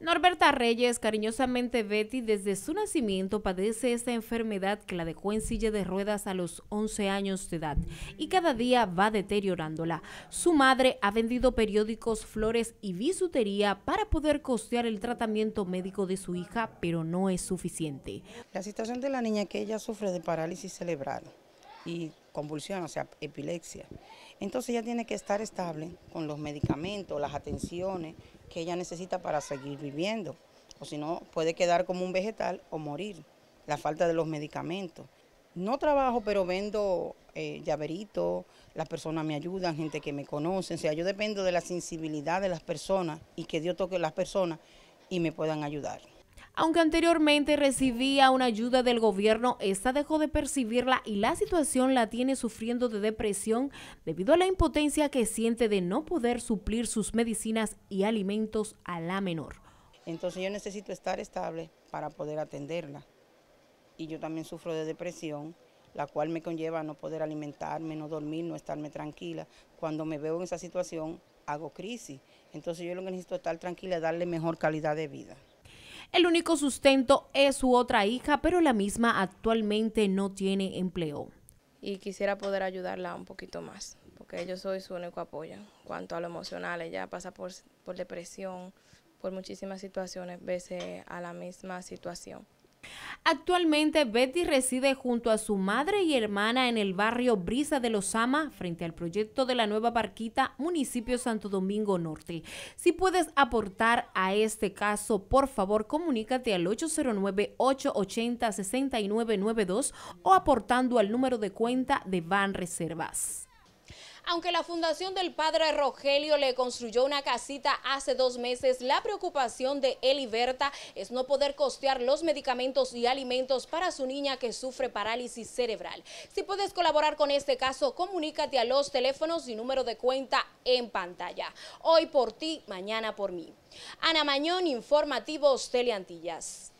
Norberta Reyes, cariñosamente Betty, desde su nacimiento padece esta enfermedad que la dejó en silla de ruedas a los 11 años de edad y cada día va deteriorándola. Su madre ha vendido periódicos, flores y bisutería para poder costear el tratamiento médico de su hija, pero no es suficiente. La situación de la niña que ella sufre de parálisis cerebral y convulsión, o sea, epilepsia. Entonces ella tiene que estar estable con los medicamentos, las atenciones que ella necesita para seguir viviendo, o si no, puede quedar como un vegetal o morir, la falta de los medicamentos. No trabajo, pero vendo eh, llaveritos, las personas me ayudan, gente que me conoce, o sea, yo dependo de la sensibilidad de las personas y que Dios toque las personas y me puedan ayudar. Aunque anteriormente recibía una ayuda del gobierno, esta dejó de percibirla y la situación la tiene sufriendo de depresión debido a la impotencia que siente de no poder suplir sus medicinas y alimentos a la menor. Entonces yo necesito estar estable para poder atenderla. Y yo también sufro de depresión, la cual me conlleva a no poder alimentarme, no dormir, no estarme tranquila. Cuando me veo en esa situación, hago crisis. Entonces yo lo que necesito es estar tranquila, darle mejor calidad de vida. El único sustento es su otra hija, pero la misma actualmente no tiene empleo. Y quisiera poder ayudarla un poquito más, porque yo soy su único apoyo. En cuanto a lo emocional, ella pasa por, por depresión, por muchísimas situaciones, veces a la misma situación. Actualmente Betty reside junto a su madre y hermana en el barrio Brisa de los Ama, frente al proyecto de la nueva barquita Municipio Santo Domingo Norte. Si puedes aportar a este caso, por favor comunícate al 809-880-6992 o aportando al número de cuenta de Van Reservas. Aunque la fundación del padre Rogelio le construyó una casita hace dos meses, la preocupación de él Berta es no poder costear los medicamentos y alimentos para su niña que sufre parálisis cerebral. Si puedes colaborar con este caso, comunícate a los teléfonos y número de cuenta en pantalla. Hoy por ti, mañana por mí. Ana Mañón, Informativos Teleantillas.